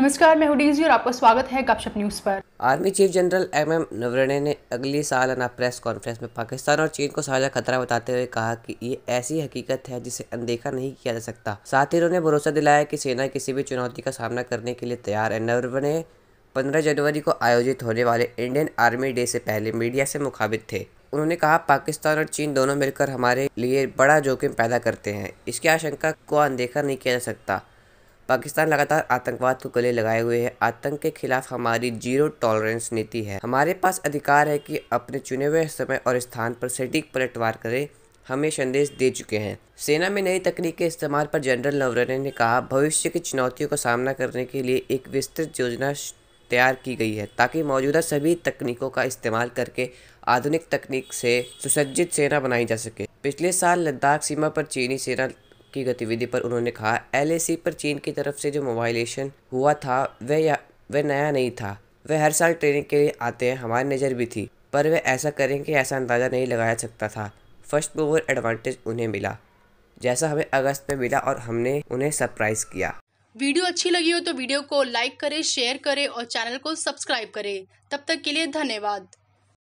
नमस्कार मैं हुडीजी और आपका स्वागत है गपशप न्यूज़ पर army chief general M M Naravane ने अगले साल अना प्रेस कॉन्फ्रेंस में पाकिस्तान और चीन को साझा खतरा बताते हुए कहा कि ये ऐसी हकीकत है जिसे अनदेखा नहीं किया जा सकता साथ ही उन्होंने भरोसा दिलाया कि सेना किसी भी चुनौती का सामना करने के लिए तैयार है नवरणे पंद्रह जनवरी को आयोजित होने वाले इंडियन आर्मी डे से पहले मीडिया से मुखाबित थे उन्होंने कहा पाकिस्तान और चीन दोनों मिलकर हमारे लिए बड़ा जोखिम पैदा करते हैं इसकी आशंका को अनदेखा नहीं किया जा सकता पाकिस्तान लगातार आतंकवाद को गले लगाए हुए है आतंक के खिलाफ हमारी जीरो टॉलरेंस नीति है हमारे पास अधिकार है कि अपने चुने हुए समय और स्थान पर सटीक पलटवार करें हमें संदेश दे चुके हैं सेना में नई तकनीक के इस्तेमाल पर जनरल नवरने ने कहा भविष्य की चुनौतियों का सामना करने के लिए एक विस्तृत योजना तैयार की गई है ताकि मौजूदा सभी तकनीकों का इस्तेमाल करके आधुनिक तकनीक से सुसज्जित सेना बनाई जा सके पिछले साल लद्दाख सीमा पर चीनी सेना की गतिविधि पर उन्होंने कहा एल पर चीन की तरफ से जो मोबाइलेशन हुआ था वह वह नया नहीं था वह हर साल ट्रेनिंग के लिए आते हैं हमारी नज़र भी थी पर वह ऐसा कि ऐसा अंदाज़ा नहीं लगाया सकता था फर्स्ट मूवर एडवांटेज उन्हें मिला जैसा हमें अगस्त में मिला और हमने उन्हें सरप्राइज किया वीडियो अच्छी लगी हो तो वीडियो को लाइक करें शेयर करें और चैनल को सब्सक्राइब करें तब तक के लिए धन्यवाद